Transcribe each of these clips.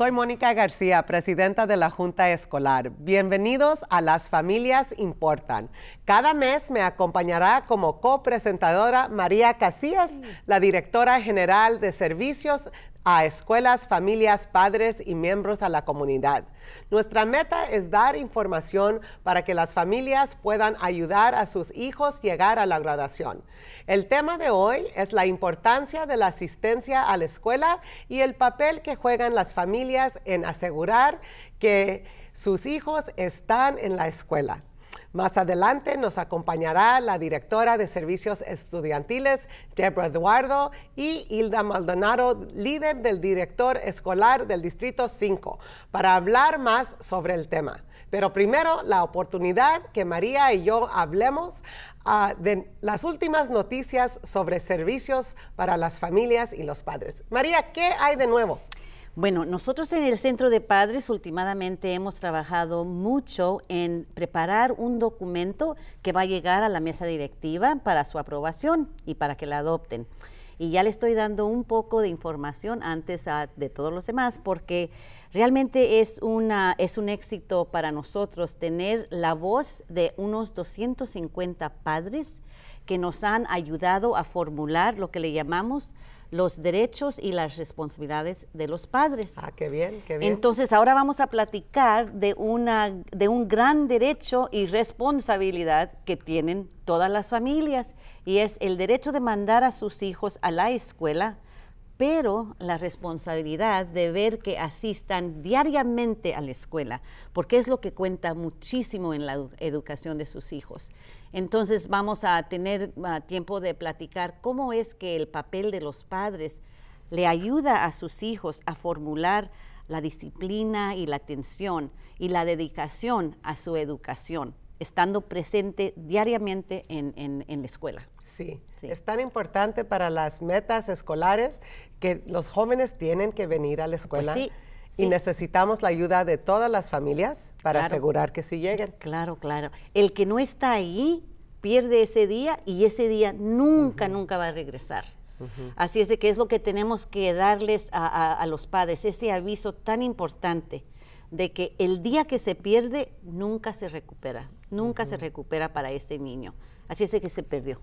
Soy Mónica García, presidenta de la Junta Escolar. Bienvenidos a Las Familias Importan. Cada mes me acompañará como copresentadora María Casillas, la directora general de servicios a escuelas, familias, padres y miembros a la comunidad. Nuestra meta es dar información para que las familias puedan ayudar a sus hijos llegar a la graduación. El tema de hoy es la importancia de la asistencia a la escuela y el papel que juegan las familias en asegurar que sus hijos están en la escuela. Más adelante nos acompañará la directora de servicios estudiantiles, Deborah Eduardo, y Hilda Maldonado, líder del director escolar del Distrito 5, para hablar más sobre el tema. Pero primero, la oportunidad que María y yo hablemos ah, de las últimas noticias sobre servicios para las familias y los padres. María, ¿qué hay de nuevo? Bueno, nosotros en el Centro de Padres últimamente hemos trabajado mucho en preparar un documento que va a llegar a la mesa directiva para su aprobación y para que la adopten. Y ya le estoy dando un poco de información antes ah, de todos los demás porque realmente es, una, es un éxito para nosotros tener la voz de unos 250 padres que nos han ayudado a formular lo que le llamamos los derechos y las responsabilidades de los padres. Ah, qué bien, qué bien. Entonces, ahora vamos a platicar de, una, de un gran derecho y responsabilidad que tienen todas las familias, y es el derecho de mandar a sus hijos a la escuela, pero la responsabilidad de ver que asistan diariamente a la escuela, porque es lo que cuenta muchísimo en la educación de sus hijos. Entonces vamos a tener ah, tiempo de platicar cómo es que el papel de los padres le ayuda a sus hijos a formular la disciplina y la atención y la dedicación a su educación, estando presente diariamente en, en, la escuela. Sí. es tan importante para las metas escolares que los jóvenes tienen que venir a la pues escuela. Y necesitamos la ayuda de todas las familias para asegurar que sí lleguen. Claro, claro. El que no está ahí pierde ese día y ese día nunca, nunca va a regresar. Así es de que es lo que tenemos que darles a, los padres, ese aviso tan importante de que el día que se pierde nunca se recupera, nunca se recupera para este niño. Así es que se perdió.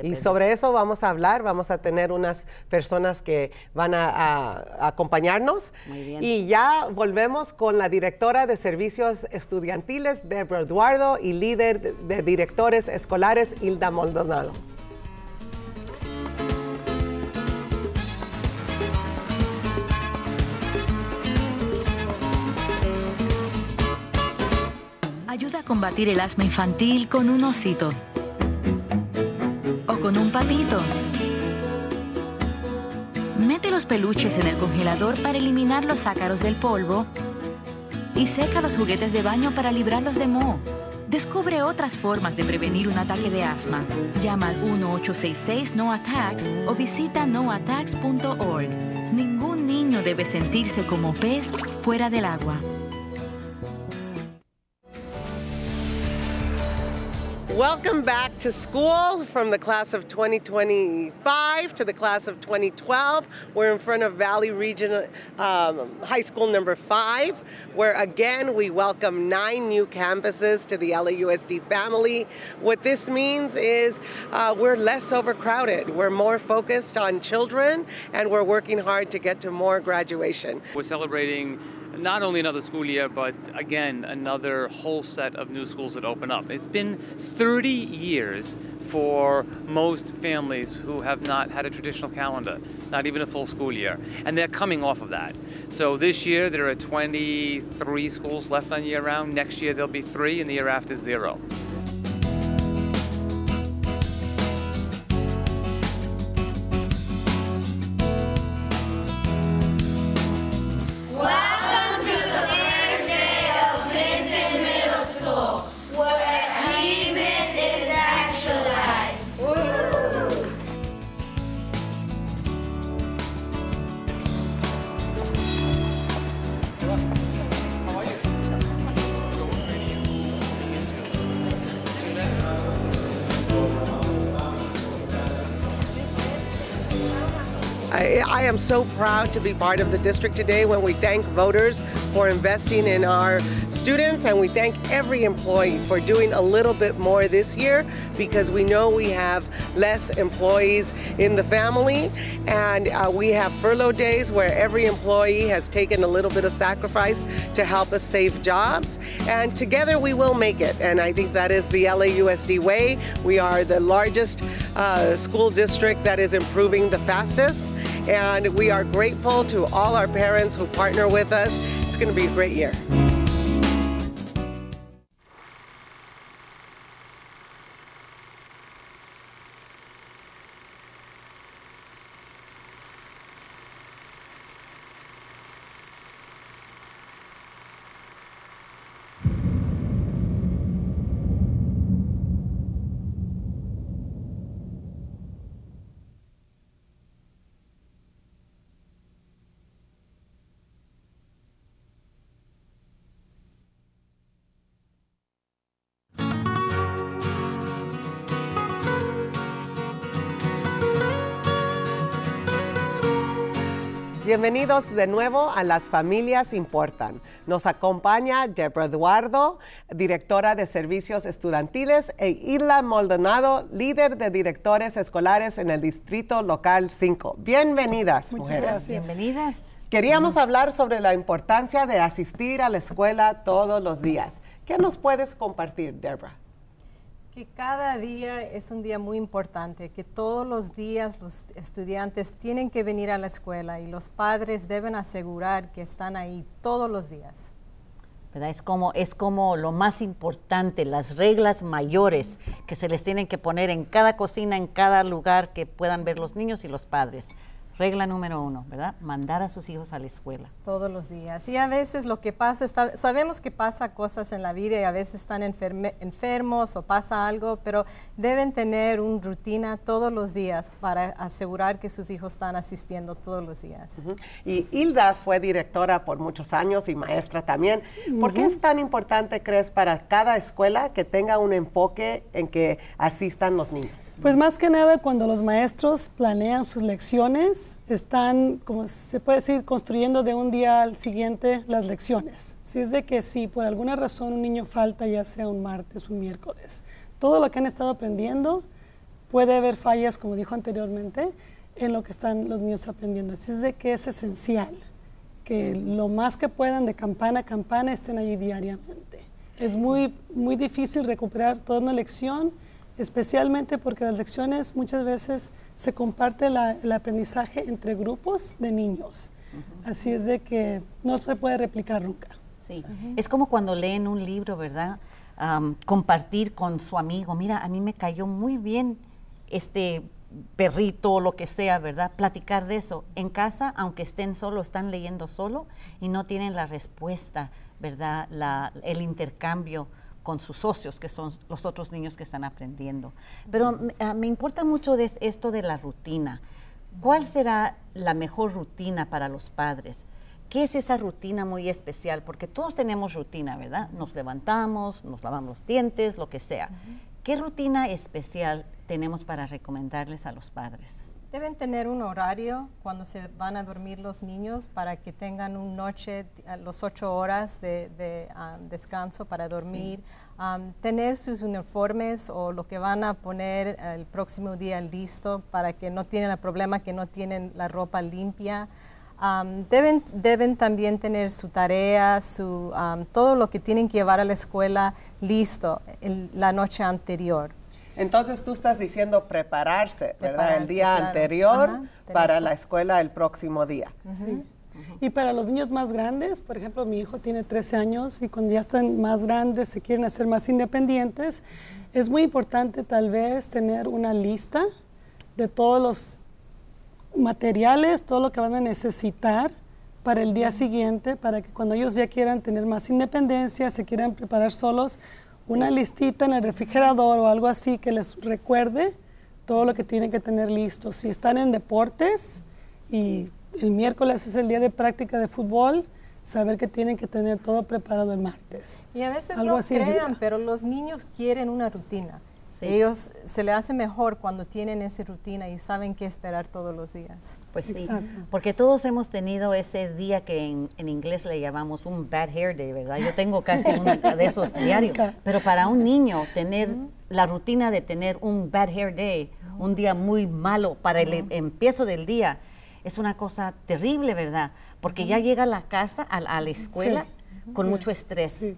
y sobre eso vamos a hablar, vamos a tener unas personas que van a, acompañarnos. Y ya volvemos con la directora de servicios estudiantiles, Deborah Eduardo, y líder de directores escolares, Hilda Maldonado. Ayuda a combatir el asma infantil con un osito con un patito. Mete los peluches en el congelador para eliminar los ácaros del polvo y seca los juguetes de baño para librarlos de moho. Descubre otras formas de prevenir un ataque de asma. Llama al 1-866-NO-ATTACKS o visita noattacks.org. Ningún niño debe sentirse como pez fuera del agua. Welcome back to school from the class of 2025 to the class of 2012. We're in front of Valley Region um, High School number five, where again we welcome nine new campuses to the LAUSD family. What this means is uh, we're less overcrowded, we're more focused on children, and we're working hard to get to more graduation. We're celebrating not only another school year, but again, another whole set of new schools that open up. It's been 30 years for most families who have not had a traditional calendar, not even a full school year, and they're coming off of that. So this year there are 23 schools left on year round, next year there'll be three, and the year after zero. I am so proud to be part of the district today when we thank voters for investing in our students and we thank every employee for doing a little bit more this year because we know we have less employees in the family and uh, we have furlough days where every employee has taken a little bit of sacrifice to help us save jobs and together we will make it and I think that is the LAUSD way. We are the largest uh, school district that is improving the fastest and we are grateful to all our parents who partner with us. It's going to be a great year. Bienvenidos de nuevo a Las Familias Importan. Nos acompaña Debra Eduardo, directora de servicios estudiantiles, e Isla Maldonado, líder de directores escolares en el Distrito Local 5. Bienvenidas, Muchas Gracias. Bienvenidas. Queríamos hablar sobre la importancia de asistir a la escuela todos los días. ¿Qué nos puedes compartir, Debra? Que cada día es un día muy importante, que todos los días los estudiantes tienen que venir a la escuela y los padres deben asegurar que están ahí todos los días. Es como, es como lo más importante, las reglas mayores que se les tienen que poner en cada cocina, en cada lugar que puedan ver los niños y los padres. Regla número uno, ¿verdad? Mandar a sus hijos a la escuela. Todos los días. Y a veces lo que pasa, sabemos que pasa cosas en la vida y a veces están enfermos o pasa algo, pero deben tener una rutina todos los días para asegurar que sus hijos están asistiendo todos los días. Y Hilda fue directora por muchos años y maestra también. ¿Por qué es tan importante, crees, para cada escuela que tenga un enfoque en que asistan los niños? Pues más que nada cuando los maestros planean sus lecciones, están, como se puede decir, construyendo de un día al siguiente las lecciones. Si es de que si por alguna razón un niño falta, ya sea un martes, un miércoles, todo lo que han estado aprendiendo, puede haber fallas, como dijo anteriormente, en lo que están los niños aprendiendo. Así es de que es esencial que lo más que puedan de campana a campana estén allí diariamente. Es muy, muy difícil recuperar toda una lección especialmente porque las lecciones muchas veces se comparte el aprendizaje entre grupos de niños. Así es de que no se puede replicar nunca. Sí, es como cuando leen un libro, ¿verdad? compartir con su amigo, mira, a mí me cayó muy bien este perrito o lo que sea, ¿verdad? Platicar de eso. En casa, aunque estén solo, están leyendo solo y no tienen la respuesta, ¿verdad? el intercambio con sus socios, que son los otros niños que están aprendiendo. Pero me ah, importa mucho esto de la rutina. ¿Cuál será la mejor rutina para los padres? ¿Qué es esa rutina muy especial? Porque todos tenemos rutina, ¿verdad? Nos levantamos, nos lavamos los dientes, lo que sea. ¿Qué rutina especial tenemos para recomendarles a los padres? Deben tener un horario cuando se van a dormir los niños para que tengan una noche, los ocho horas de, ah, descanso para dormir. Ah, tener sus uniformes o lo que van a poner el próximo día listo para que no tienen el problema que no tienen la ropa limpia. Ah, deben, deben también tener su tarea, su, todo lo que tienen que llevar a la escuela listo la noche anterior entonces tú estás diciendo prepararse, para El día anterior para la escuela el próximo día. Y para los niños más grandes, por ejemplo, mi hijo tiene 13 años y cuando ya están más grandes, se quieren hacer más independientes, es muy importante tal vez tener una lista de todos los materiales, todo lo que van a necesitar para el día siguiente, para que cuando ellos ya quieran tener más independencia, se quieran preparar solos, una listita en el refrigerador o algo así que les recuerde todo lo que tienen que tener listo. Si están en deportes y el miércoles es el día de práctica de fútbol, saber que tienen que tener todo preparado el martes. Y a veces algo no crean, pero los niños quieren una rutina. Ellos se le hace mejor cuando tienen esa rutina y saben qué esperar todos los días. Pues sí, porque todos hemos tenido ese día que en, en, inglés le llamamos un bad hair day, ¿verdad? Yo tengo casi uno de esos diarios. Pero para un niño, tener la rutina de tener un bad hair day, un día muy malo para el empiezo del día, es una cosa terrible, ¿verdad? Porque ya llega a la casa, a, la escuela, con mucho estrés.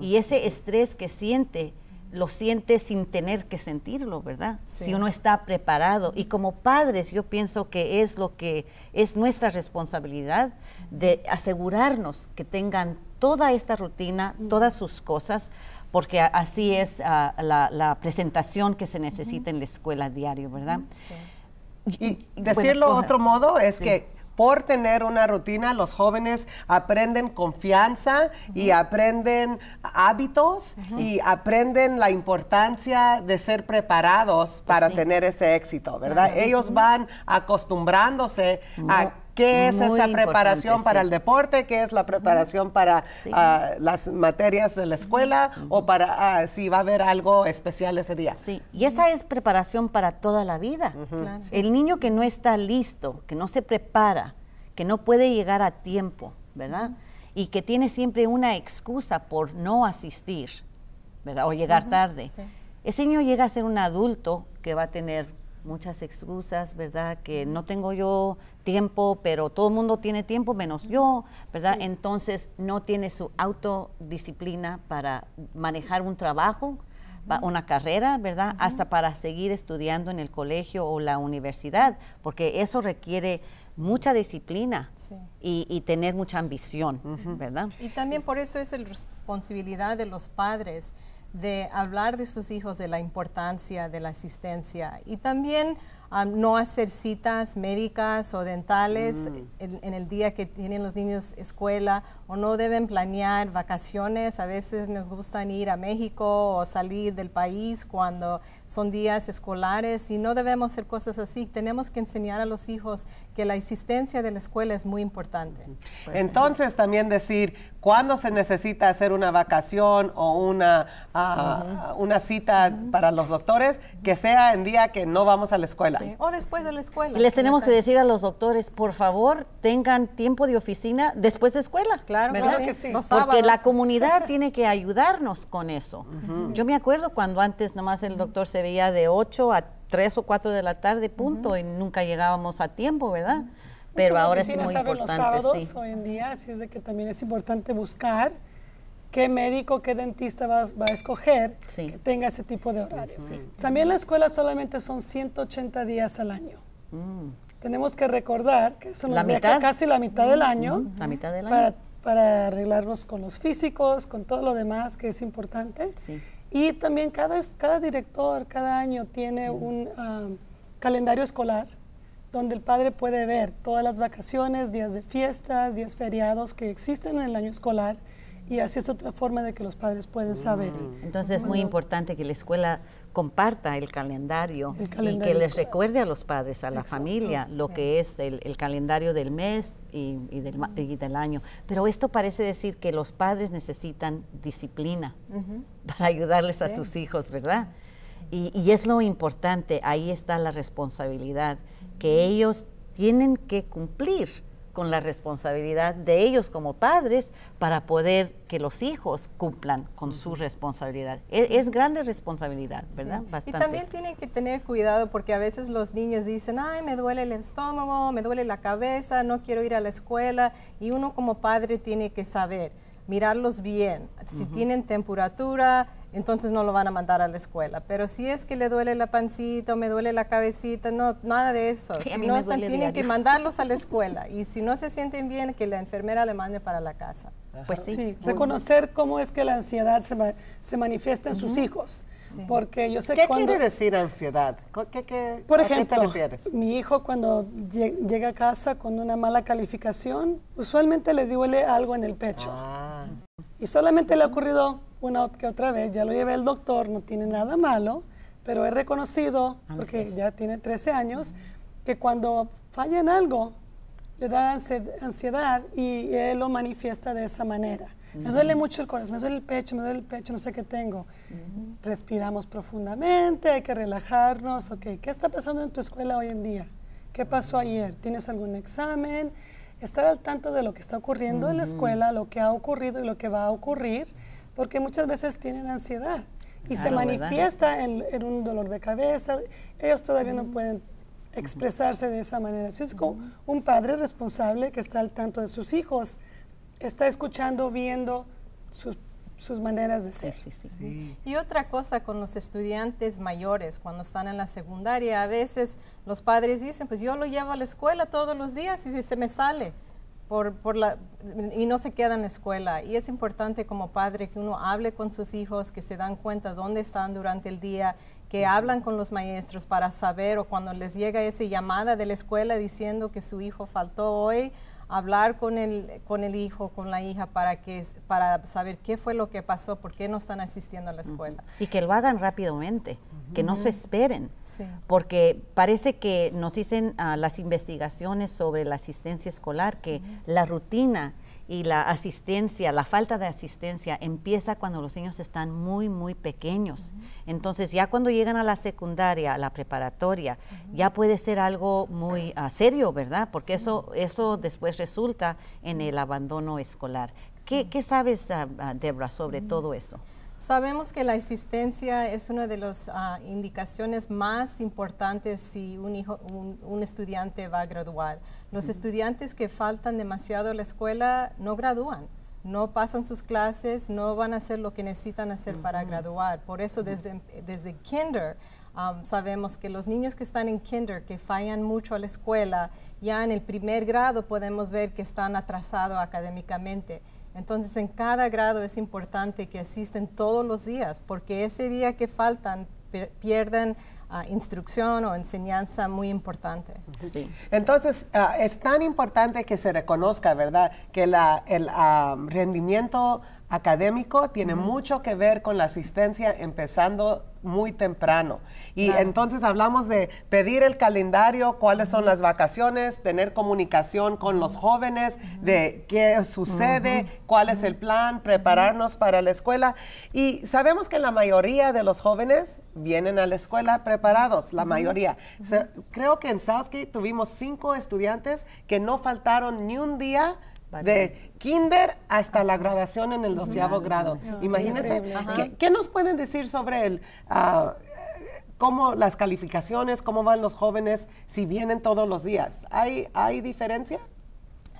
Y ese estrés que siente lo siente sin tener que sentirlo, ¿verdad? Si uno está preparado. Y como padres, yo pienso que es lo que es nuestra responsabilidad de asegurarnos que tengan toda esta rutina, todas sus cosas, porque así es la, presentación que se necesita en la escuela diario, ¿verdad? Y decirlo de otro modo es que por tener una rutina, los jóvenes aprenden confianza y aprenden hábitos y aprenden la importancia de ser preparados pues para tener ese éxito, ¿verdad? Ellos van acostumbrándose a ¿Qué es esa preparación para el deporte? ¿Qué es la preparación para ah, las materias de la escuela? ¿O para ah, si va a haber algo especial ese día? Sí, y esa es preparación para toda la vida. El niño que no está listo, que no se prepara, que no puede llegar a tiempo, ¿verdad? Y que tiene siempre una excusa por no asistir, ¿verdad? O llegar tarde. Ese niño llega a ser un adulto que va a tener muchas excusas, ¿verdad? Que no tengo yo tiempo, pero todo el mundo tiene tiempo menos yo, ¿verdad? Entonces no tiene su autodisciplina para manejar un trabajo, una carrera, ¿verdad? Hasta para seguir estudiando en el colegio o la universidad, porque eso requiere mucha disciplina y, tener mucha ambición, ¿verdad? Y también por eso es la responsabilidad de los padres de hablar de sus hijos, de la importancia de la asistencia y también um, no hacer citas médicas o dentales mm. en, el día que tienen los niños escuela o no deben planear vacaciones. A veces nos gustan ir a México o salir del país cuando son días escolares y no debemos hacer cosas así. Tenemos que enseñar a los hijos que la asistencia de la escuela es muy importante. Entonces también decir, cuando se necesita hacer una vacación o una, ah, una cita para los doctores, que sea en día que no vamos a la escuela. O después de la escuela. Les tenemos que decir a los doctores, por favor, tengan tiempo de oficina después de escuela. Claro, claro que sí. Porque la comunidad tiene que ayudarnos con eso. Yo me acuerdo cuando antes nomás el doctor se veía de 8 a 3 o 4 de la tarde, punto, y nunca llegábamos a tiempo, ¿verdad? pero ahora es muy importante. Los sábados hoy en día, así es de que también es importante buscar qué médico, qué dentista va, va a escoger que tenga ese tipo de horario. También la escuela solamente son 180 días al año. Mm. Tenemos que recordar que son la mitad. casi la mitad del año. La mitad del año. Para, arreglarnos con los físicos, con todo lo demás que es importante. Y también cada, cada director, cada año tiene un ah, calendario escolar donde el padre puede ver todas las vacaciones, días de fiestas, días feriados que existen en el año escolar y así es otra forma de que los padres pueden saber. Mm. Entonces es muy importante que la escuela comparta el calendario, y que les recuerde a los padres, a la familia, lo que es el, calendario del mes y, del, del, año. Pero esto parece decir que los padres necesitan disciplina para ayudarles a sus hijos, ¿verdad? Y, y es lo importante, ahí está la responsabilidad que ellos tienen que cumplir con la responsabilidad de ellos como padres para poder que los hijos cumplan con su responsabilidad. E, es, grande responsabilidad, ¿verdad? Y también tienen que tener cuidado porque a veces los niños dicen, ay, me duele el estómago, me duele la cabeza, no quiero ir a la escuela. Y uno como padre tiene que saber, mirarlos bien, si tienen temperatura, entonces no lo van a mandar a la escuela. Pero si es que le duele la pancita o me duele la cabecita, no, nada de eso. Si no están, tienen que mandarlos a la escuela y si no se sienten bien, que la enfermera le mande para la casa. Pues sí. reconocer cómo es que la ansiedad se, manifiesta en sus hijos. Porque yo sé ¿Qué quiere decir ansiedad? ¿Qué, qué, por ejemplo, mi hijo cuando llega a casa con una mala calificación, usualmente le duele algo en el pecho. Ah. Y solamente le ha ocurrido una que otra vez, ya lo llevé al doctor, no tiene nada malo, pero he reconocido, ah, porque ya tiene 13 años, que cuando falla en algo, le da ansiedad y, él lo manifiesta de esa manera. Me duele mucho el corazón, me duele el pecho, me duele el pecho, no sé qué tengo. Respiramos profundamente, hay que relajarnos. Okay. ¿Qué está pasando en tu escuela hoy en día? ¿Qué pasó ayer? ¿Tienes algún examen? Estar al tanto de lo que está ocurriendo en la escuela, lo que ha ocurrido y lo que va a ocurrir porque muchas veces tienen ansiedad y se manifiesta en, un dolor de cabeza. Ellos todavía no pueden expresarse de esa manera. Así es como un padre responsable que está al tanto de sus hijos, está escuchando, viendo sus, maneras de ser. Y otra cosa con los estudiantes mayores, cuando están en la secundaria, a veces los padres dicen, pues yo lo llevo a la escuela todos los días y se me sale por, por la, y no se queda en la escuela. Y es importante como padre que uno hable con sus hijos, que se dan cuenta dónde están durante el día, que hablan con los maestros para saber o cuando les llega esa llamada de la escuela diciendo que su hijo faltó hoy hablar con el, con el hijo, con la hija, para, que, para saber qué fue lo que pasó, por qué no están asistiendo a la escuela. Y que lo hagan rápidamente, que no se esperen, porque parece que nos dicen ah, las investigaciones sobre la asistencia escolar que la rutina y la asistencia, la falta de asistencia empieza cuando los niños están muy, muy pequeños. Entonces ya cuando llegan a la secundaria, a la preparatoria, ya puede ser algo muy ah, serio, ¿verdad? Porque eso, eso después resulta en el abandono escolar. ¿Qué, sabes, ah, ah, Deborah, sobre mm. todo eso? Sabemos que la existencia es una de las ah, indicaciones más importantes si un, estudiante va a graduar. Los estudiantes que faltan demasiado a la escuela no gradúan, no pasan sus clases, no van a hacer lo que necesitan hacer para graduar. Por eso desde, kinder sabemos que los niños que están en kinder, que fallan mucho a la escuela, ya en el primer grado podemos ver que están atrasados académicamente entonces, en cada grado es importante que asisten todos los días, porque ese día que faltan pierden ah, instrucción o enseñanza muy importante. Sí. Entonces, ah, es tan importante que se reconozca, ¿verdad?, que el ah, rendimiento académico tiene mucho que ver con la asistencia empezando muy temprano. Y entonces hablamos de pedir el calendario, cuáles son las vacaciones, tener comunicación con los jóvenes, de qué sucede, cuál es el plan, prepararnos para la escuela. Y sabemos que la mayoría de los jóvenes vienen a la escuela preparados, la mayoría. creo que en Southgate tuvimos cinco estudiantes que no faltaron ni un día de kinder hasta la graduación en el doceavo grado. Imagínense, ¿qué, nos pueden decir sobre el... Ah, las calificaciones, cómo van los jóvenes si vienen todos los días. ¿Hay, diferencia?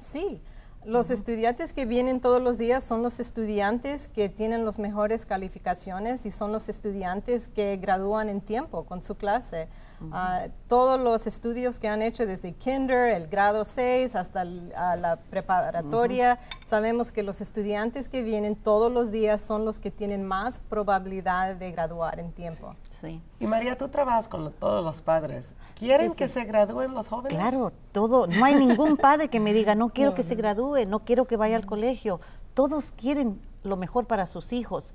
Sí, los estudiantes que vienen todos los días son los estudiantes que tienen las mejores calificaciones y son los estudiantes que gradúan en tiempo con su clase. Ah, todos los estudios que han hecho desde kinder, el grado 6 hasta la preparatoria, sabemos que los estudiantes que vienen todos los días son los que tienen más probabilidad de graduar en tiempo. Sí. Y María, tú trabajas con todos los padres. ¿Quieren que se gradúen los jóvenes? Claro, todo. No hay ningún padre que me diga, no quiero que se gradúe, no quiero que vaya al colegio. Todos quieren lo mejor para sus hijos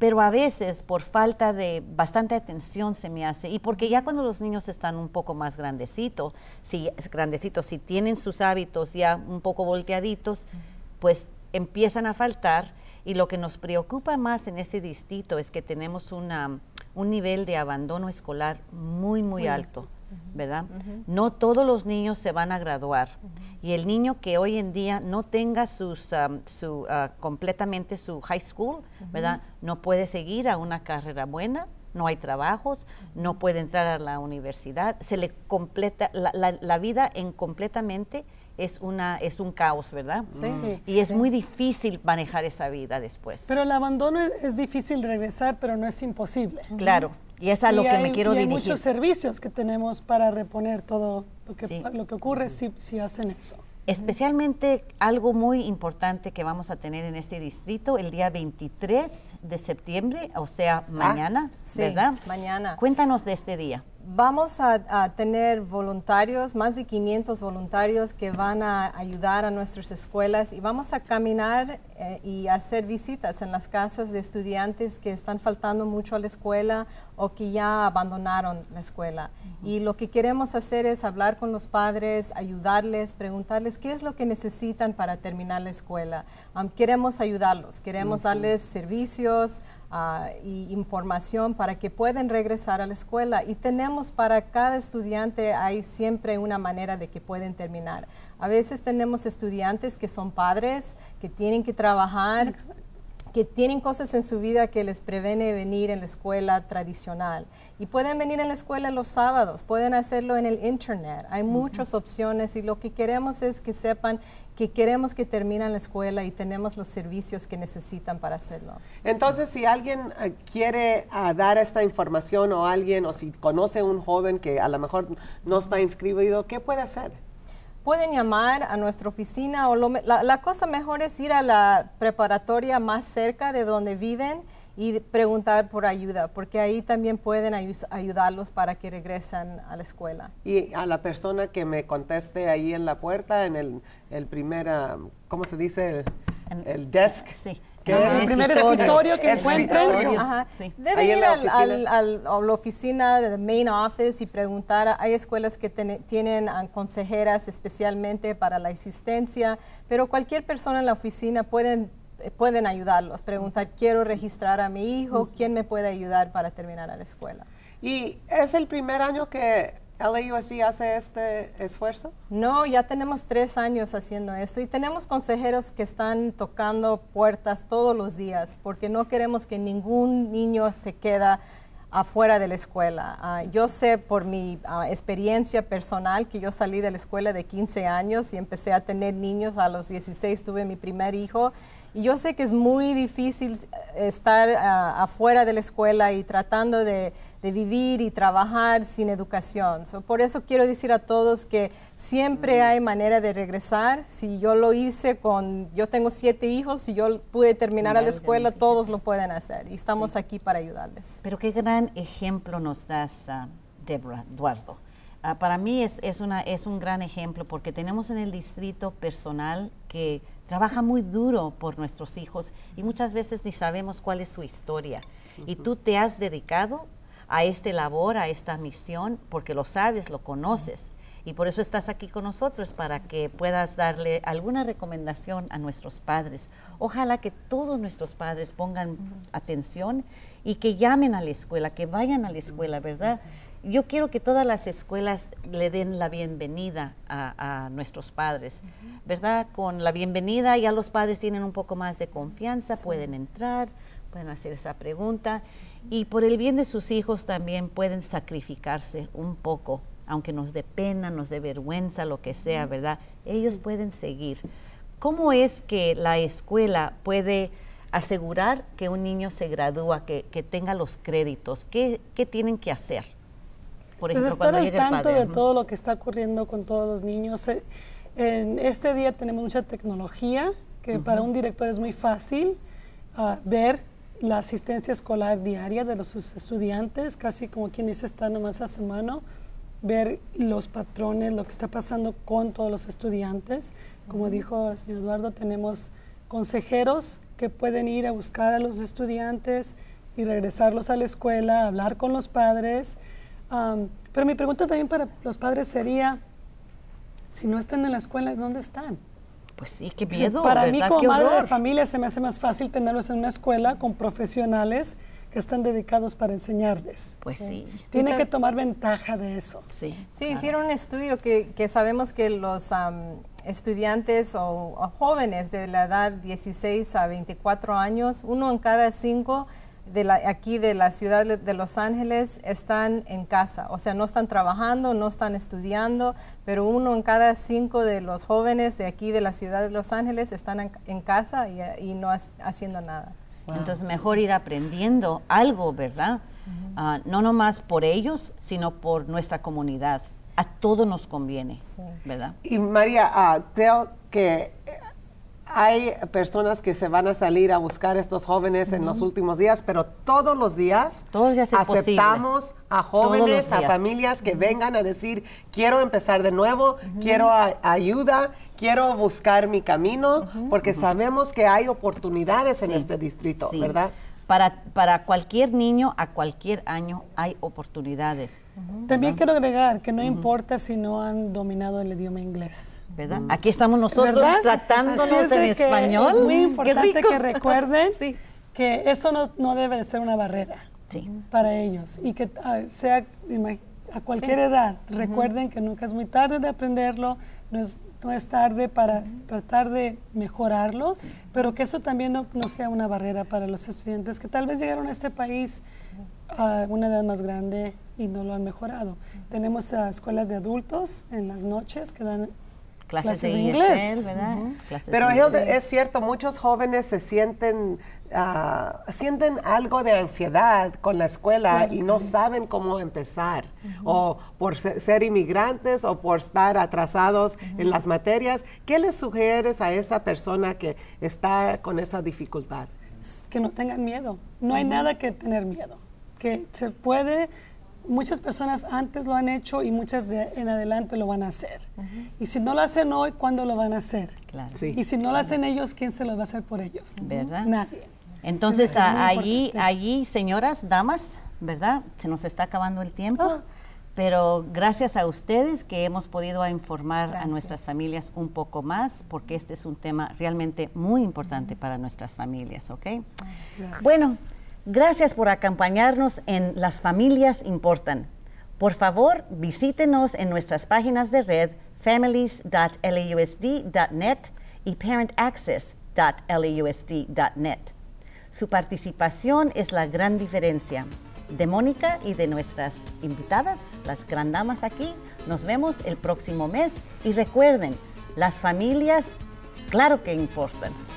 pero a veces por falta de bastante atención se me hace y porque ya cuando los niños están un poco más grandecitos, si grandecitos, si tienen sus hábitos ya un poco volteaditos, pues empiezan a faltar y lo que nos preocupa más en ese distrito es que tenemos una, un nivel de abandono escolar muy muy alto. ¿verdad? No todos los niños se van a graduar. Y el niño que hoy en día no tenga sus, um, uh, completamente su high school, ¿verdad? No puede seguir a una carrera buena, no hay trabajos, no puede entrar a la universidad, se le completa, la, vida en completamente es, una, es un caos, ¿verdad? Sí. Mm. y es muy difícil manejar esa vida después. Pero el abandono es difícil regresar, pero no es imposible. Claro. Y es a lo que me quiero y hay muchos servicios que tenemos para reponer todo lo que, lo que ocurre si, si hacen eso. Especialmente algo muy importante que vamos a tener en este distrito el día 23 de septiembre, o sea, ah, mañana, sí, ¿verdad? Mañana. Cuéntanos de este día vamos a, tener voluntarios, más de 500 voluntarios que van a ayudar a nuestras escuelas y vamos a caminar eh, y hacer visitas en las casas de estudiantes que están faltando mucho a la escuela o que ya abandonaron la escuela. Y lo que queremos hacer es hablar con los padres, ayudarles, preguntarles qué es lo que necesitan para terminar la escuela. queremos ayudarlos, queremos darles servicios, Ah, y información para que puedan regresar a la escuela. Y tenemos para cada estudiante, hay siempre una manera de que pueden terminar. A veces tenemos estudiantes que son padres, que tienen que trabajar que tienen cosas en su vida que les prevene venir en la escuela tradicional. Y pueden venir en la escuela los sábados, pueden hacerlo en el internet. Hay muchas opciones y lo que queremos es que sepan que queremos que terminen la escuela y tenemos los servicios que necesitan para hacerlo. Entonces, si alguien eh, quiere ah, dar esta información o alguien, o si conoce a un joven que a lo mejor no está inscribido, ¿qué puede hacer? pueden llamar a nuestra oficina o la, cosa mejor es ir a la preparatoria más cerca de donde viven y preguntar por ayuda, porque ahí también pueden ayudarlos para que regresan a la escuela. Y a la persona que me conteste ahí en la puerta, en el, el primer, um, ¿cómo se dice? El, el desk. Sí el primer escritorio, que encuentren. Deben ir al, a la oficina de main office y preguntar. Hay escuelas que tienen consejeras especialmente para la asistencia, pero cualquier persona en la oficina pueden pueden ayudarlos, preguntar, quiero registrar a mi hijo, ¿quién me puede ayudar para terminar la escuela? Y es el primer año que LAUSD hace este esfuerzo? No, ya tenemos tres años haciendo eso y tenemos consejeros que están tocando puertas todos los días porque no queremos que ningún niño se queda afuera de la escuela. Ah, yo sé por mi ah, experiencia personal que yo salí de la escuela de 15 años y empecé a tener niños. A los 16 tuve mi primer hijo. Y yo sé que es muy difícil eh, estar ah, afuera de la escuela y tratando de de vivir y trabajar sin educación. por eso quiero decir a todos que siempre mm. hay manera de regresar. Si yo lo hice con, yo tengo siete hijos, si yo pude terminar la escuela, todos lo pueden hacer y estamos aquí para ayudarles. Pero qué gran ejemplo nos das, ah, Deborah Eduardo. Ah, para mí es, una, es un gran ejemplo porque tenemos en el distrito personal que trabaja muy duro por nuestros hijos y muchas veces ni sabemos cuál es su historia. Y tú te has dedicado a esta labor, a esta misión, porque lo sabes, lo conoces. Y por eso estás aquí con nosotros, para que puedas darle alguna recomendación a nuestros padres. Ojalá que todos nuestros padres pongan atención y que llamen a la escuela, que vayan a la escuela, ¿verdad? yo quiero que todas las escuelas le den la bienvenida a, nuestros padres, ¿verdad? Con la bienvenida ya los padres tienen un poco más de confianza, pueden entrar, pueden hacer esa pregunta y por el bien de sus hijos también pueden sacrificarse un poco, aunque nos dé pena, nos dé vergüenza, lo que sea, ¿verdad? Ellos pueden seguir. ¿Cómo es que la escuela puede asegurar que un niño se gradúa, que, que tenga los créditos? ¿Qué, ¿Qué, tienen que hacer? Por pues ejemplo, estar al tanto de todo lo que está ocurriendo con todos los niños. Eh, en este día tenemos mucha tecnología que para un director es muy fácil ah, ver la asistencia escolar diaria de los estudiantes, casi como quien dice, está nomás a su mano, ver los patrones, lo que está pasando con todos los estudiantes. Como dijo el señor Eduardo, tenemos consejeros que pueden ir a buscar a los estudiantes y regresarlos a la escuela, hablar con los padres. pero mi pregunta también para los padres sería, si no están en la escuela, ¿dónde están? Pues sí, qué miedo. para mí, como madre de familia, se me hace más fácil tenerlos en una escuela con profesionales que están dedicados para enseñarles. Pues sí. Tiene que tomar ventaja de eso. Sí. Sí, hicieron un estudio que, sabemos que los estudiantes o, o, jóvenes de la edad 16 a 24 años, uno en cada cinco de aquí de la ciudad de Los Ángeles están en casa, o sea, no están trabajando, no están estudiando, pero uno en cada cinco de los jóvenes de aquí de la ciudad de Los Ángeles están en, casa y, no haciendo nada. Entonces, mejor ir aprendiendo algo, ¿verdad? Ah, no nomás por ellos, sino por nuestra comunidad. A todos nos conviene, ¿verdad? Y María, ah, creo que hay personas que se van a salir a buscar estos jóvenes en los últimos días, pero todos los días, aceptamos a jóvenes, a familias que vengan a decir, quiero empezar de nuevo, quiero ayuda, quiero buscar mi camino, porque sabemos que hay oportunidades en este distrito, ¿verdad? para, para cualquier niño a cualquier año hay oportunidades. También quiero agregar que no importa si no han dominado el idioma inglés. ¿Verdad? Aquí estamos nosotros tratándonos en español. Es muy importante que recuerden que eso no, debe ser una barrera para ellos y que ah, sea a cualquier edad. Recuerden que nunca es muy tarde de aprenderlo no es, no es tarde para tratar de mejorarlo, pero que eso también no, sea una barrera para los estudiantes que tal vez llegaron a este país a una edad más grande y no lo han mejorado. Tenemos escuelas de adultos en las noches que dan clases, de, e, inglés, pero e. es cierto, muchos jóvenes se sienten Ah, sienten algo de ansiedad con la escuela y no saben cómo empezar, o por ser, inmigrantes o por estar atrasados en las materias. ¿Qué les sugieres a esa persona que está con esa dificultad? Que no tengan miedo. No hay nada que tener miedo. Que se puede muchas personas antes lo han hecho y muchas en adelante lo van a hacer. Y si no lo hacen hoy, ¿cuándo lo van a hacer? y si no lo hacen ellos, ¿quién se lo va a hacer por ellos? Nadie. Entonces, allí, señoras, damas, ¿verdad? Se nos está acabando el tiempo. Oh. Pero gracias a ustedes que hemos podido informar a nuestras familias un poco más, porque este es un tema realmente muy importante para nuestras familias, ¿ok? Bueno, gracias por acompañarnos en Las Familias Importan. Por favor, visítenos en nuestras páginas de red families.lausd.net y parentaccess.lausd.net. Su participación es la gran diferencia. De Mónica y de nuestras invitadas, las grandamas aquí, nos vemos el próximo mes y recuerden, las familias, claro que importan.